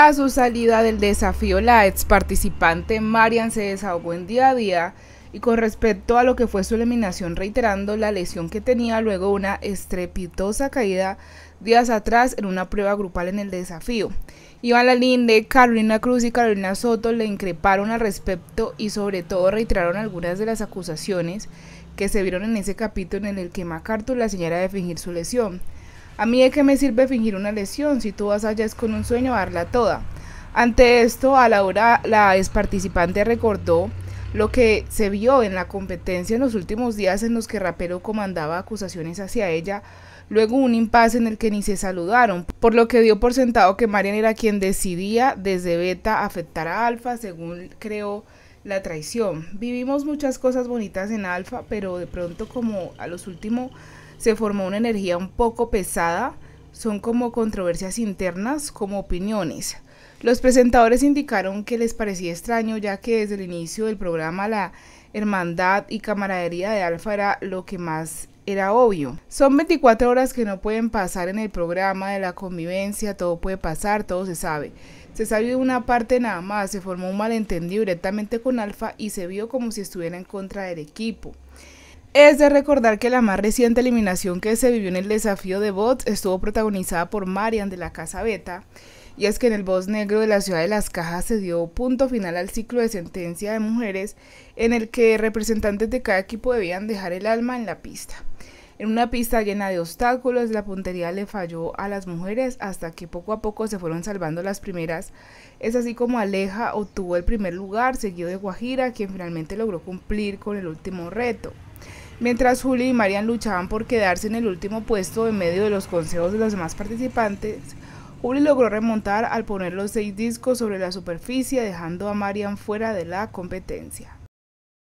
A su salida del desafío, la ex participante Marian se desahogó en día a día y con respecto a lo que fue su eliminación, reiterando la lesión que tenía luego una estrepitosa caída días atrás en una prueba grupal en el desafío. Iván Lalinde, Carolina Cruz y Carolina Soto le increparon al respecto y sobre todo reiteraron algunas de las acusaciones que se vieron en ese capítulo en el que MacArthur la señora de fingir su lesión. A mí de qué me sirve fingir una lesión si tú vas allá es con un sueño a darla toda. Ante esto, a la hora la ex participante recordó lo que se vio en la competencia en los últimos días en los que Rapero comandaba acusaciones hacia ella, luego un impasse en el que ni se saludaron, por lo que dio por sentado que Marian era quien decidía desde Beta afectar a Alfa, según creó la traición. Vivimos muchas cosas bonitas en Alfa, pero de pronto como a los últimos se formó una energía un poco pesada, son como controversias internas, como opiniones. Los presentadores indicaron que les parecía extraño ya que desde el inicio del programa la hermandad y camaradería de Alfa era lo que más era obvio. Son 24 horas que no pueden pasar en el programa de la convivencia, todo puede pasar, todo se sabe. Se sabe una parte nada más, se formó un malentendido directamente con Alfa y se vio como si estuviera en contra del equipo. Es de recordar que la más reciente eliminación que se vivió en el desafío de bots estuvo protagonizada por Marian de la Casa Beta, y es que en el Voz Negro de la Ciudad de las Cajas se dio punto final al ciclo de sentencia de mujeres en el que representantes de cada equipo debían dejar el alma en la pista. En una pista llena de obstáculos, la puntería le falló a las mujeres hasta que poco a poco se fueron salvando las primeras. Es así como Aleja obtuvo el primer lugar, seguido de Guajira, quien finalmente logró cumplir con el último reto. Mientras Juli y Marian luchaban por quedarse en el último puesto en medio de los consejos de los demás participantes, Julie logró remontar al poner los seis discos sobre la superficie dejando a Marian fuera de la competencia.